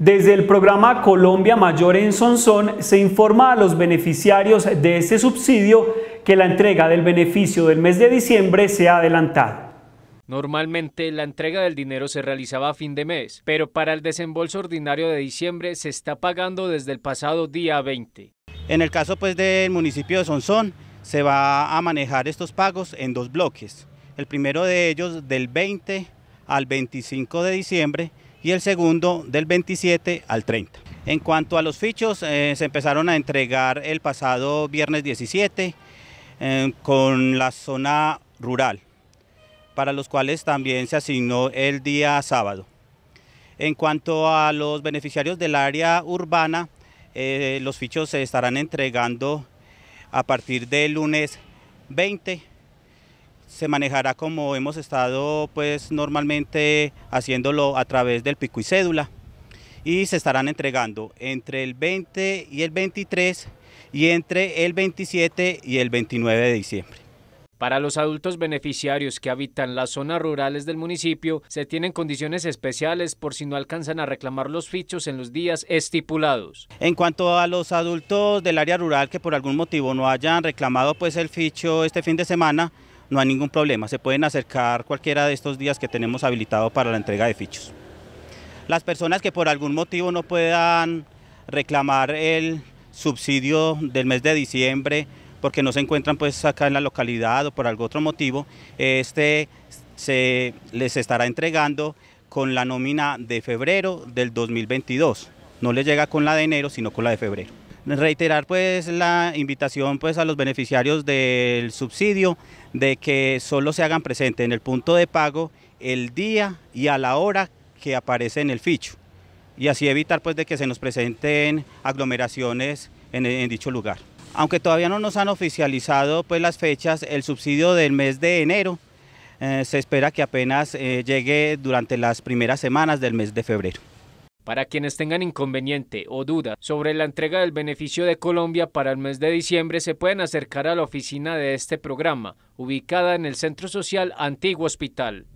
Desde el programa Colombia Mayor en Sonsón se informa a los beneficiarios de este subsidio que la entrega del beneficio del mes de diciembre se ha adelantado. Normalmente la entrega del dinero se realizaba a fin de mes, pero para el desembolso ordinario de diciembre se está pagando desde el pasado día 20. En el caso pues del municipio de Sonsón se va a manejar estos pagos en dos bloques. El primero de ellos del 20 al 25 de diciembre y el segundo del 27 al 30. En cuanto a los fichos, eh, se empezaron a entregar el pasado viernes 17 eh, con la zona rural, para los cuales también se asignó el día sábado. En cuanto a los beneficiarios del área urbana, eh, los fichos se estarán entregando a partir del lunes 20 se manejará como hemos estado pues normalmente haciéndolo a través del pico y cédula y se estarán entregando entre el 20 y el 23 y entre el 27 y el 29 de diciembre. Para los adultos beneficiarios que habitan las zonas rurales del municipio, se tienen condiciones especiales por si no alcanzan a reclamar los fichos en los días estipulados. En cuanto a los adultos del área rural que por algún motivo no hayan reclamado pues el ficho este fin de semana, no hay ningún problema. Se pueden acercar cualquiera de estos días que tenemos habilitado para la entrega de fichos. Las personas que por algún motivo no puedan reclamar el subsidio del mes de diciembre porque no se encuentran pues acá en la localidad o por algún otro motivo, este se les estará entregando con la nómina de febrero del 2022. No les llega con la de enero, sino con la de febrero reiterar pues la invitación pues a los beneficiarios del subsidio de que solo se hagan presente en el punto de pago el día y a la hora que aparece en el ficho y así evitar pues de que se nos presenten aglomeraciones en, dicho lugar. Aunque todavía no nos han oficializado pues las fechas, el subsidio del mes de enero eh, se espera que apenas eh, llegue durante las primeras semanas del mes de febrero. Para quienes tengan inconveniente o duda sobre la entrega del beneficio de Colombia para el mes de diciembre, se pueden acercar a la oficina de este programa, ubicada en el Centro Social Antiguo Hospital.